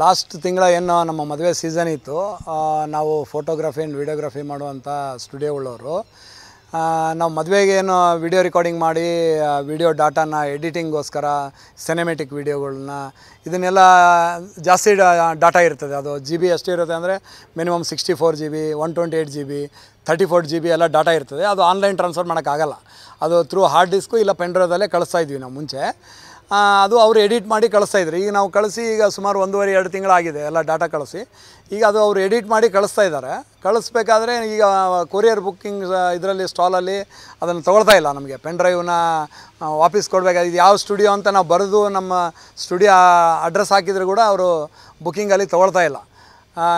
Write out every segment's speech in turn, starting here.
last ತಿಂಗಳ ಏನು ನಮ್ಮ ಮದುವೆ ಸೀಸನ್ ಇತ್ತು ನಾವು ಫೋಟೋಗ್ರಫಿ ಆ್ಯಂಡ್ ವೀಡಿಯೋಗ್ರಫಿ ಮಾಡುವಂಥ ಸ್ಟುಡಿಯೋ ನಾವು ಮದುವೆಗೆ ಏನು ವಿಡಿಯೋ ರೆಕಾರ್ಡಿಂಗ್ ಮಾಡಿ ವಿಡಿಯೋ ಡಾಟಾನ ಎಡಿಟಿಂಗ್ಗೋಸ್ಕರ ಸಿನೆಮೆಟಿಕ್ ವಿಡಿಯೋಗಳನ್ನ ಇದನ್ನೆಲ್ಲ ಜಾಸ್ತಿ ಡಾಟಾ ಇರ್ತದೆ ಅದು ಜಿ ಬಿ ಎಷ್ಟು ಇರುತ್ತೆ ಅಂದರೆ minimum sixty four G B one twenty eight G B thirty four G B ಎಲ್ಲ ಡಾಟಾ ಇರ್ತದೆ ಅದು ಆನ್ಲೈನ್ ಟ್ರಾನ್ಸ್ಫರ್ ಮಾಡೋಕ್ಕಾಗಲ್ಲ ಅದು ಥ್ರೂ ಹಾರ್ಡ್ ಡಿಸ್ಕು ಇಲ್ಲ ಪೆನ್ ಕಳಿಸ್ತಾ ಇದ್ವಿ ನಾವು ಮುಂಚೆ ಅದು ಅವರು ಎಡಿಟ್ ಮಾಡಿ ಕಳಿಸ್ತಾಯಿದ್ರು ಈಗ ನಾವು ಕಳಿಸಿ ಈಗ ಸುಮಾರು ಒಂದೂವರೆ ಎರಡು ತಿಂಗಳಾಗಿದೆ ಎಲ್ಲ ಡಾಟಾ ಕಳಿಸಿ ಈಗ ಅದು ಅವರು ಎಡಿಟ್ ಮಾಡಿ ಕಳಿಸ್ತಾ ಇದ್ದಾರೆ ಕಳಿಸ್ಬೇಕಾದ್ರೆ ಈಗ ಕೊರಿಯರ್ ಬುಕ್ಕಿಂಗ್ ಇದರಲ್ಲಿ ಸ್ಟಾಲಲ್ಲಿ ಅದನ್ನು ತೊಗೊಳ್ತಾ ಇಲ್ಲ ನಮಗೆ ಪೆನ್ ಡ್ರೈವ್ನ ವಾಪಸ್ ಇದು ಯಾವ ಸ್ಟುಡಿಯೋ ಅಂತ ನಾವು ಬರೆದು ನಮ್ಮ ಸ್ಟುಡಿಯೋ ಅಡ್ರೆಸ್ ಹಾಕಿದರೂ ಕೂಡ ಅವರು ಬುಕ್ಕಿಂಗಲ್ಲಿ ತೊಗೊಳ್ತಾ ಇಲ್ಲ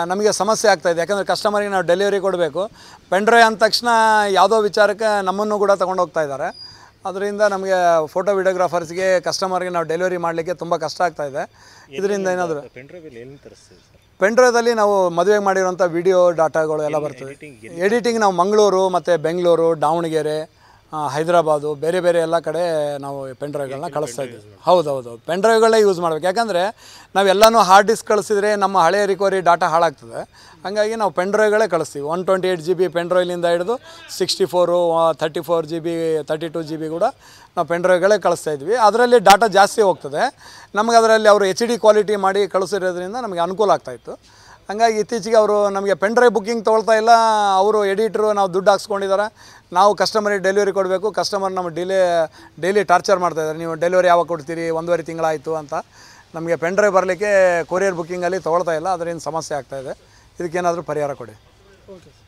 ನಮಗೆ ಸಮಸ್ಯೆ ಆಗ್ತಾಯಿದೆ ಯಾಕಂದರೆ ಕಸ್ಟಮರಿಗೆ ನಾವು ಡೆಲಿವರಿ ಕೊಡಬೇಕು ಪೆನ್ ಡ್ರೈವ್ ಅಂದ ತಕ್ಷಣ ಯಾವುದೋ ವಿಚಾರಕ್ಕೆ ನಮ್ಮನ್ನು ಕೂಡ ತೊಗೊಂಡೋಗ್ತಾ ಹೋಗ್ತಾ ಇದ್ದಾರೆ ಅದರಿಂದ ನಮಗೆ ಫೋಟೋ ವಿಡಿಯೋಗ್ರಾಫರ್ಸ್ಗೆ ಕಸ್ಟಮರ್ಗೆ ನಾವು ಡೆಲಿವರಿ ಮಾಡಲಿಕ್ಕೆ ತುಂಬ ಕಷ್ಟ ಆಗ್ತಾ ಇದೆ ಇದರಿಂದ ಏನಾದರೂ ಪೆಂಡ್ರೈದಲ್ಲಿ ನಾವು ಮದುವೆಗೆ ಮಾಡಿರುವಂಥ ವಿಡಿಯೋ ಡಾಟಾಗಳು ಎಲ್ಲ ಬರ್ತವೆ ಎಡಿಟಿಂಗ್ ನಾವು ಮಂಗಳೂರು ಮತ್ತು ಬೆಂಗಳೂರು ದಾವಣಗೆರೆ ಹೈದರಾಬಾದು ಬೇರೆ ಬೇರೆ ಎಲ್ಲ ಕಡೆ ನಾವು ಪೆನ್ ಡ್ರೈವ್ಗಳನ್ನ ಕಳಿಸ್ತಾ ಇದ್ದೀವಿ ಹೌದು ಪೆನ್ ಡ್ರೈವ್ಗಳೇ ಯೂಸ್ ಮಾಡಬೇಕು ಯಾಕಂದರೆ ನಾವೆಲ್ಲನೂ ಹಾರ್ಡ್ ಡಿಸ್ಕ್ ಕಳಿಸಿದರೆ ನಮ್ಮ ಹಳೆಯ ರಿಕವರಿ ಡಾಟಾ ಹಾಳಾಗ್ತದೆ ಹಾಗಾಗಿ ನಾವು ಪೆನ್ ಡ್ರೈವ್ಗಳೇ ಕಳಿಸ್ತೀವಿ one twenty eight G B pen ಡ್ರೈವ್ಲಿಂದ ಹಿಡಿದು sixty four thirty four G B thirty two G B ಕೂಡ ನಾವು ಪೆನ್ ಡ್ರೈವ್ಗಳೇ ಕಳಿಸ್ತಾ ಇದ್ವಿ ಅದರಲ್ಲಿ ಡಾಟಾ ಜಾಸ್ತಿ ಹೋಗ್ತದೆ ನಮಗೆ ಅದರಲ್ಲಿ ಅವರು ಎಚ್ ಡಿ ಕ್ವಾಲಿಟಿ ಮಾಡಿ ಕಳಿಸಿರೋದ್ರಿಂದ ನಮಗೆ ಅನುಕೂಲ ಆಗ್ತಾಯಿತ್ತು ಹಂಗಾಗಿ ಇತ್ತೀಚೆಗೆ ಅವರು ನಮಗೆ ಪೆನ್ ಡ್ರೈವ್ ಬುಕ್ಕಿಂಗ್ ತೊಗೊಳ್ತಾ ಇಲ್ಲ ಅವರು ಎಡಿಟ್ರು ನಾವು ದುಡ್ಡು ಹಾಕ್ಸ್ಕೊಂಡಿದ್ದಾರೆ ನಾವು ಕಸ್ಟಮರಿಗೆ ಡೆಲಿವರಿ ಕೊಡಬೇಕು ಕಸ್ಟಮರ್ ನಮ್ಮ ಡಿಲೇ ಡೈಲಿ ಟಾರ್ಚರ್ ಮಾಡ್ತಾಯಿದ್ದಾರೆ ನೀವು ಡೆಲಿವರಿ ಯಾವಾಗ ಕೊಡ್ತೀರಿ ಒಂದೂವರೆ ತಿಂಗಳಾಯಿತು ಅಂತ ನಮಗೆ ಪೆನ್ ಡ್ರೈವ್ ಬರಲಿಕ್ಕೆ ಕೊರಿಯರ್ ಬುಕ್ಕಿಂಗಲ್ಲಿ ತೊಗೊಳ್ತಾ ಇಲ್ಲ ಅದರಿಂದ ಸಮಸ್ಯೆ ಆಗ್ತಾಯಿದೆ ಇದಕ್ಕೇನಾದರೂ ಪರಿಹಾರ ಕೊಡಿ ಓಕೆ